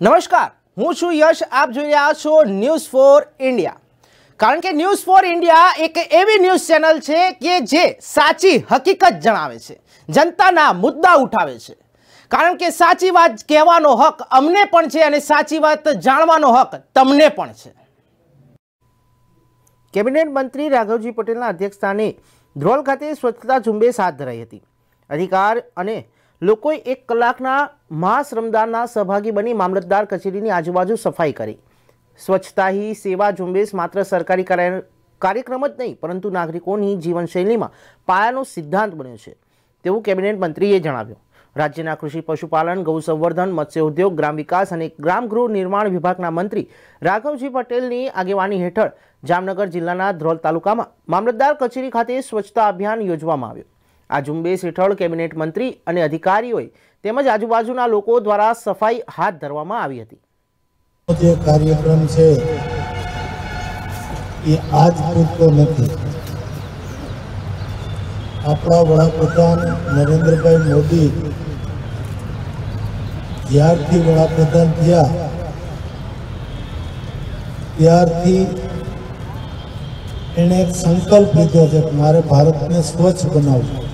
નમસ્કાર હું છું યશ આપ જોઈ રહ્યા છો ન્યૂઝ ફોર ઇન્ડિયા કારણ કે ન્યૂઝ ફોર ઇન્ડિયા એક એવી ન્યૂઝ ચેનલ છે કે જે સાચી હકીકત જણાવે છે જનતાના મુદ્દા ઉઠાવે છે કારણ કે સાચી વાત કહેવાનો હક અમને પણ છે અને સાચી વાત જાણવાનો હક તમને પણ છે કેબિનેટ મંત્રી રાઘવજી પટેલના અધ્યક્ષસ્થાને ધ્રોલ ખાતે સ્વચ્છતા ઝુંબેશ હાથ ધરાઈ હતી અધિકાર અને લોકોએ એક કલાકના મહાશ્રમદાનના સહભાગી બની મામલતદાર કચેરીની આજુબાજુ સફાઈ કરી સ્વચ્છતા હી સેવા ઝુંબેશ માત્ર સરકારી કાર્યક્રમ જ નહીં પરંતુ નાગરિકોની જીવનશૈલીમાં પાયાનો સિદ્ધાંત બન્યો છે તેવું કેબિનેટ મંત્રીએ જણાવ્યું રાજ્યના કૃષિ પશુપાલન ગૌસંવર્ધન મત્સ્ય ઉદ્યોગ ગ્રામ વિકાસ અને ગ્રામગૃહ નિર્માણ વિભાગના મંત્રી રાઘવજી પટેલની આગેવાની હેઠળ જામનગર જિલ્લાના ધ્રોલ તાલુકામાં મામલતદાર કચેરી ખાતે સ્વચ્છતા અભિયાન યોજવામાં આવ્યું આ ઝુંબેશ હેઠળ કેબિનેટ મંત્રી અને અધિકારીઓએ તેમજ આજુબાજુના લોકો દ્વારા સફાઈ હાથ ધરવામાં આવી હતી જે કાર્યક્રમ છે એ આજ પૂરતો નથી આપણા વડાપ્રધાન નરેન્દ્રભાઈ મોદી જ્યારથી વડાપ્રધાન થયા ત્યારથી એણે એક સંકલ્પ લીધો છે મારે ભારતને સ્વચ્છ બનાવવું